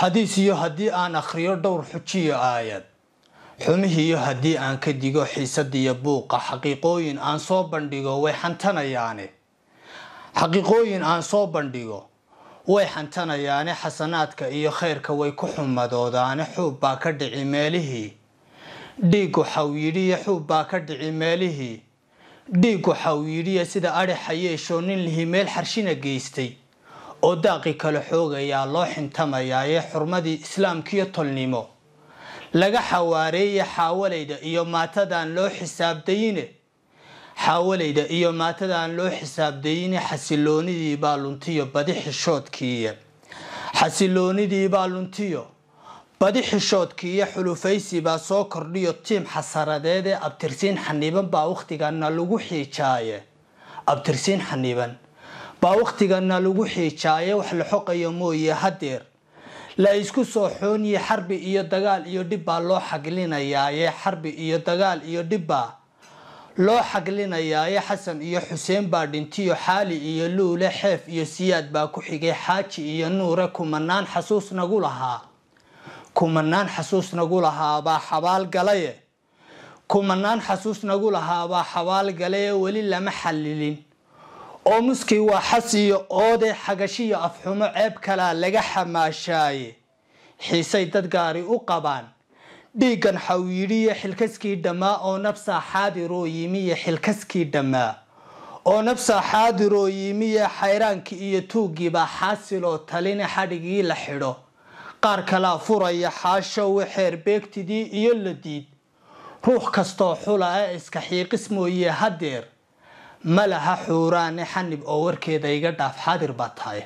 xadiis iyo haddii aan akhriyo dhowr xujiyo aayad xumihiiyo haddii aan ka digo xiisad iyo buuqa xaqiiqooyin aan soo bandhigo way xantanayaane xaqiiqooyin aan soo bandhigo way xantanayaane xasanaadka iyo khayrka way ku xumadoodaane xuub baa ka dhici meelihii dhiiggu xawyidhiya xuub baa ka dhici meelihii dhiiggu xawyidhiya sida adhi xayeesho nin lihii meel xarshina geystay oo daaqi kale xoogayaa loo xintamayaaye xurmadii islaamkiiyo tolnimo laga xawaareeye xaawalayda iyo maatadaan loo xisaabtayine xaawalayda iyo maatadaan loo xisaabdayine xasiloonidii baa luntiyo badi xishoodkiiye xasiloonidii baa luntiyo badi xishoodkiiyo xulufaysi baa soo kordhiyo tiim xasaradeede abtirsiin xaniiban baa wakhtigana lagu xiijaaye abtirsiin xaniiban baa wakhtigana lagu xiijaayo wax la xoqayo mooye hadeer la isku soo xooniye xarbi iyo dagaal iyo dhib baa loo xaglinayaaye xarbi iyo dagaal iyo dhibbaa loo xaglinayaaye xasan iyo xuseen baa dhintiyo xaali iyo luule xeef iyo siyaad baa ku xigay xaaji iyo nuure kumanaan xasuus nagu lahaa kumanaan xasuus nagu lahaabaa xabaal galaye kumanaan xasuus nagu lahaabaa xabaal galaye weli lama xalilin oomuskii waa xas iyo oode xagashiyo afxumo ceeb kalaa laga xamaashaaye xiisay dad gaari u qabaan dhiiggan xawyidiyo xilkaskii dhammaa oo nabsaa xaadiroo yimiye xilkaskii dhammaa oo nabsaa xaadiroo yimiye xayraankii iyo tuuggiibaa xaasiloo talina xadhigii la xidho qaar kalaa furaya xaashowe xeer beegtidii iyo la diid ruux kastoo xula ah iska xiiqis mooye haddeer ma laha xuuraane xanib oo warkeeda iga dhaaf xadir baa tahay